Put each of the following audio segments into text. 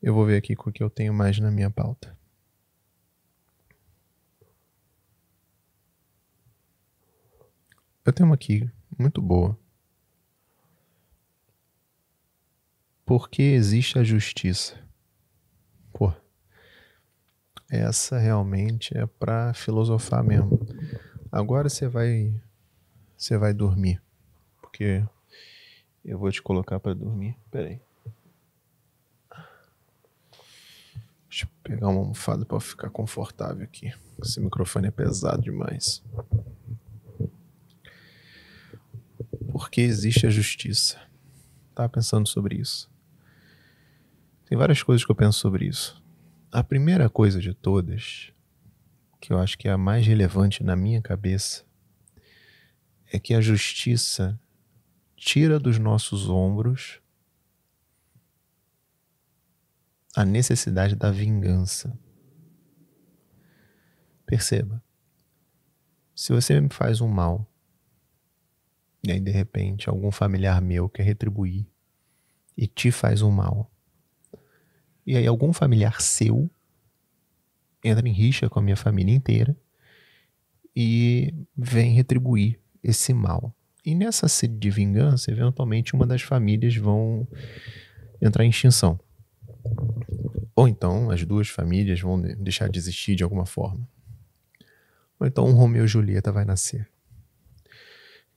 Eu vou ver aqui com o que eu tenho mais na minha pauta. Eu tenho uma aqui muito boa. Por que existe a justiça? Pô, essa realmente é para filosofar mesmo. Agora você vai você vai dormir, porque eu vou te colocar para dormir. Peraí. Deixa eu pegar uma almofada para ficar confortável aqui. Esse microfone é pesado demais. Porque existe a justiça. Tava pensando sobre isso. Tem várias coisas que eu penso sobre isso. A primeira coisa de todas, que eu acho que é a mais relevante na minha cabeça, é que a justiça tira dos nossos ombros a necessidade da vingança. Perceba, se você me faz um mal, e aí de repente algum familiar meu quer retribuir e te faz um mal, e aí algum familiar seu entra em rixa com a minha família inteira e vem retribuir esse mal. E nessa sede de vingança, eventualmente uma das famílias vão entrar em extinção. Ou então as duas famílias vão deixar de existir de alguma forma. Ou então um Romeu e Julieta vai nascer.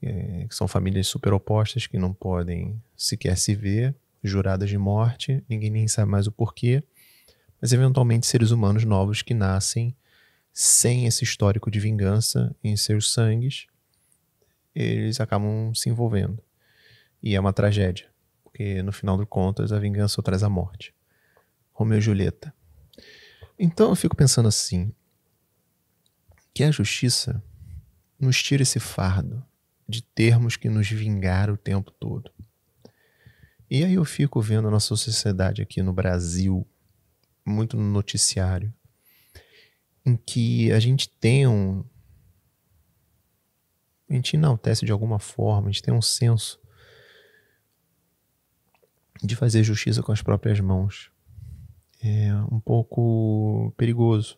É, são famílias super opostas que não podem sequer se ver, juradas de morte, ninguém nem sabe mais o porquê, mas eventualmente seres humanos novos que nascem sem esse histórico de vingança em seus sangues, eles acabam se envolvendo. E é uma tragédia, porque no final do contas a vingança traz a morte. Romeu e Julieta. Então eu fico pensando assim: que a justiça nos tire esse fardo de termos que nos vingar o tempo todo. E aí eu fico vendo a nossa sociedade aqui no Brasil, muito no noticiário, em que a gente tem um. A gente enaltece de alguma forma, a gente tem um senso de fazer justiça com as próprias mãos é, um pouco perigoso,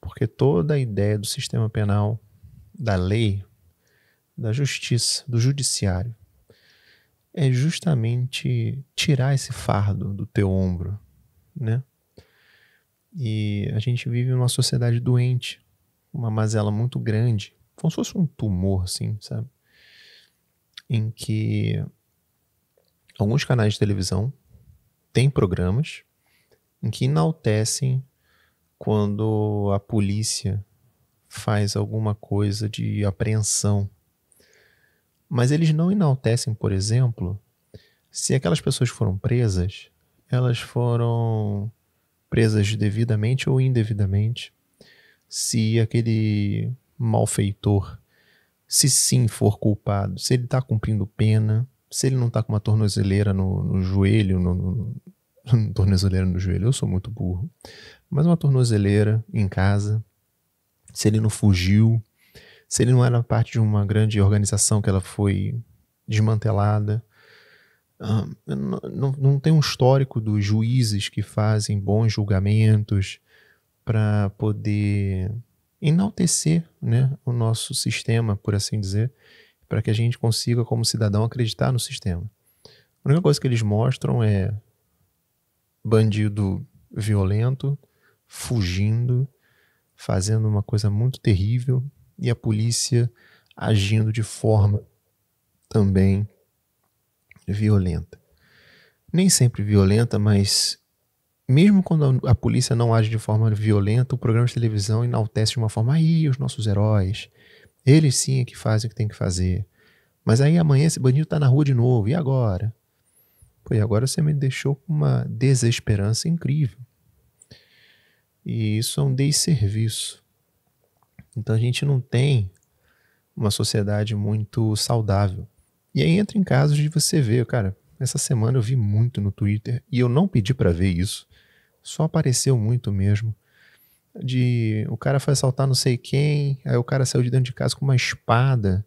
porque toda a ideia do sistema penal, da lei, da justiça, do judiciário, é justamente tirar esse fardo do teu ombro, né? E a gente vive numa sociedade doente, uma mazela muito grande, como se fosse um tumor, assim, sabe? Em que alguns canais de televisão têm programas em que enaltecem quando a polícia faz alguma coisa de apreensão. Mas eles não enaltecem, por exemplo, se aquelas pessoas foram presas, elas foram presas devidamente ou indevidamente, se aquele malfeitor, se sim for culpado, se ele está cumprindo pena, se ele não está com uma tornozeleira no, no joelho, no, no, tornozeleira no joelho, eu sou muito burro. Mas uma tornozeleira em casa, se ele não fugiu, se ele não era parte de uma grande organização que ela foi desmantelada, não, não tem um histórico dos juízes que fazem bons julgamentos para poder enaltecer né, o nosso sistema, por assim dizer, para que a gente consiga, como cidadão, acreditar no sistema. A única coisa que eles mostram é bandido violento, fugindo, fazendo uma coisa muito terrível e a polícia agindo de forma também violenta. Nem sempre violenta, mas mesmo quando a polícia não age de forma violenta, o programa de televisão enaltece de uma forma aí os nossos heróis. Eles sim é que fazem o que tem que fazer. Mas aí amanhã esse bandido está na rua de novo. E agora? Pô, e agora você me deixou com uma desesperança incrível. E isso é um desserviço. Então a gente não tem uma sociedade muito saudável. E aí entra em casos de você ver, cara, essa semana eu vi muito no Twitter e eu não pedi para ver isso. Só apareceu muito mesmo. De o cara foi assaltar não sei quem, aí o cara saiu de dentro de casa com uma espada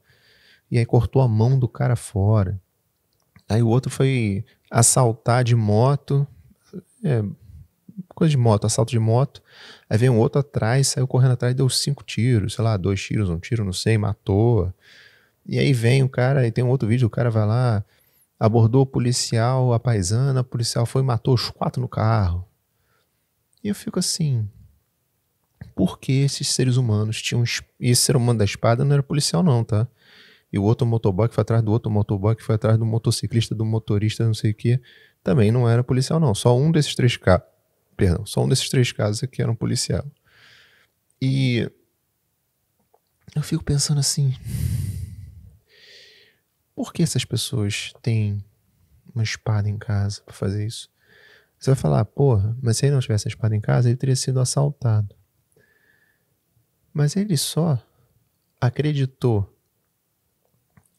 e aí cortou a mão do cara fora. Aí o outro foi assaltar de moto, é, coisa de moto, assalto de moto. Aí veio um outro atrás, saiu correndo atrás, deu cinco tiros, sei lá, dois tiros, um tiro, não sei, matou. E aí vem o cara, e tem um outro vídeo, o cara vai lá, abordou o policial, a paisana, o policial foi e matou os quatro no carro. E eu fico assim, por que esses seres humanos tinham... E esse ser humano da espada não era policial não, tá? e o outro motoboy que foi atrás do outro motoboy que foi atrás do motociclista, do motorista, não sei o que, também não era policial, não. Só um desses três casos. Perdão, só um desses três casos aqui é era um policial. E eu fico pensando assim. Por que essas pessoas têm uma espada em casa para fazer isso? Você vai falar, porra, mas se ele não tivesse a espada em casa, ele teria sido assaltado. Mas ele só acreditou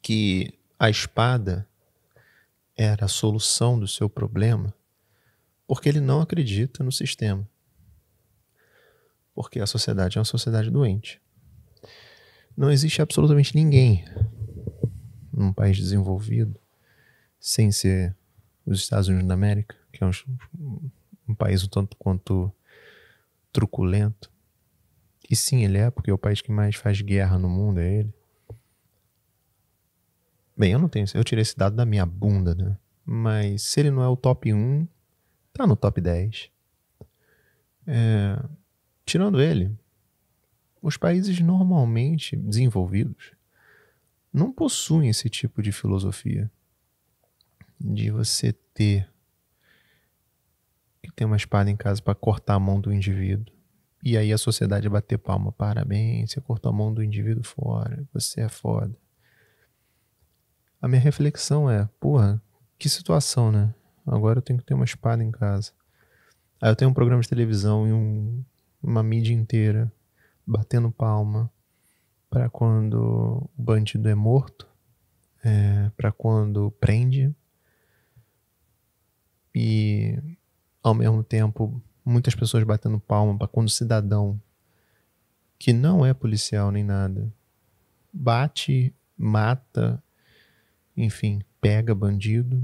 que a espada era a solução do seu problema, porque ele não acredita no sistema. Porque a sociedade é uma sociedade doente. Não existe absolutamente ninguém num país desenvolvido, sem ser os Estados Unidos da América, que é um, um país um tanto quanto truculento. E sim, ele é, porque é o país que mais faz guerra no mundo, é ele. Bem, eu não tenho. Eu tirei esse dado da minha bunda, né? Mas se ele não é o top 1, tá no top 10. É, tirando ele, os países normalmente desenvolvidos não possuem esse tipo de filosofia de você ter que ter uma espada em casa para cortar a mão do indivíduo. E aí a sociedade bater palma, parabéns, você cortou a mão do indivíduo fora, você é foda a minha reflexão é, porra, que situação, né? Agora eu tenho que ter uma espada em casa. Aí eu tenho um programa de televisão e um, uma mídia inteira batendo palma para quando o bandido é morto, é, para quando prende. E ao mesmo tempo, muitas pessoas batendo palma para quando o cidadão que não é policial nem nada bate, mata enfim, pega bandido.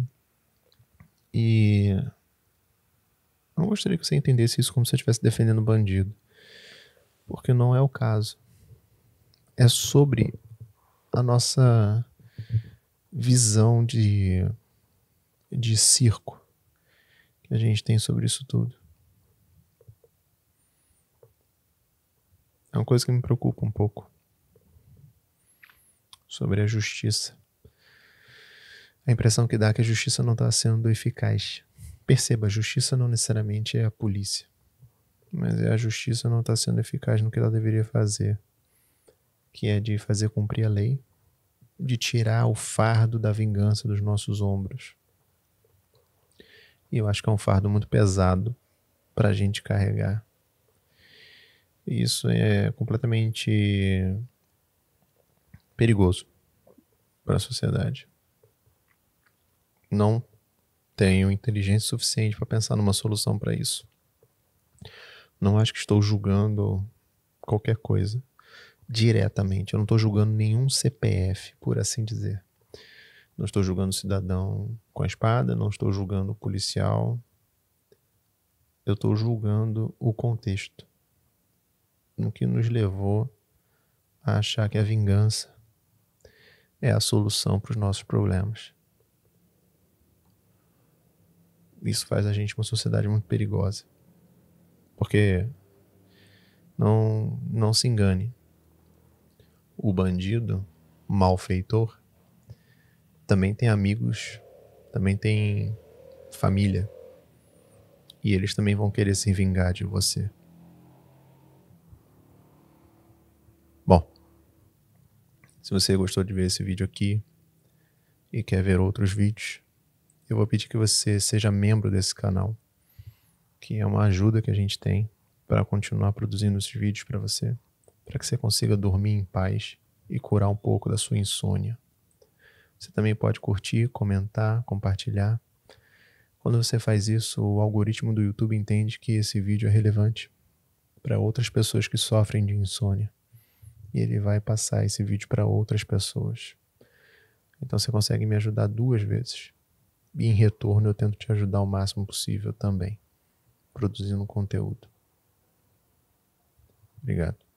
E eu não gostaria que você entendesse isso como se eu estivesse defendendo bandido, porque não é o caso. É sobre a nossa visão de, de circo que a gente tem sobre isso tudo. É uma coisa que me preocupa um pouco sobre a justiça. A impressão que dá é que a justiça não está sendo eficaz. Perceba, a justiça não necessariamente é a polícia, mas é a justiça não está sendo eficaz no que ela deveria fazer, que é de fazer cumprir a lei, de tirar o fardo da vingança dos nossos ombros. E eu acho que é um fardo muito pesado para a gente carregar. Isso é completamente perigoso para a sociedade não tenho inteligência suficiente para pensar numa solução para isso. Não acho que estou julgando qualquer coisa diretamente. Eu não estou julgando nenhum CPF, por assim dizer. Não estou julgando o cidadão com a espada, não estou julgando o policial. Eu estou julgando o contexto. no que nos levou a achar que a vingança é a solução para os nossos problemas. isso faz a gente uma sociedade muito perigosa. Porque não, não se engane. O bandido, o malfeitor, também tem amigos, também tem família. E eles também vão querer se vingar de você. Bom, se você gostou de ver esse vídeo aqui e quer ver outros vídeos, eu vou pedir que você seja membro desse canal, que é uma ajuda que a gente tem para continuar produzindo esses vídeos para você, para que você consiga dormir em paz e curar um pouco da sua insônia. Você também pode curtir, comentar, compartilhar. Quando você faz isso, o algoritmo do YouTube entende que esse vídeo é relevante para outras pessoas que sofrem de insônia. E ele vai passar esse vídeo para outras pessoas. Então você consegue me ajudar duas vezes. E em retorno eu tento te ajudar o máximo possível também, produzindo conteúdo. Obrigado.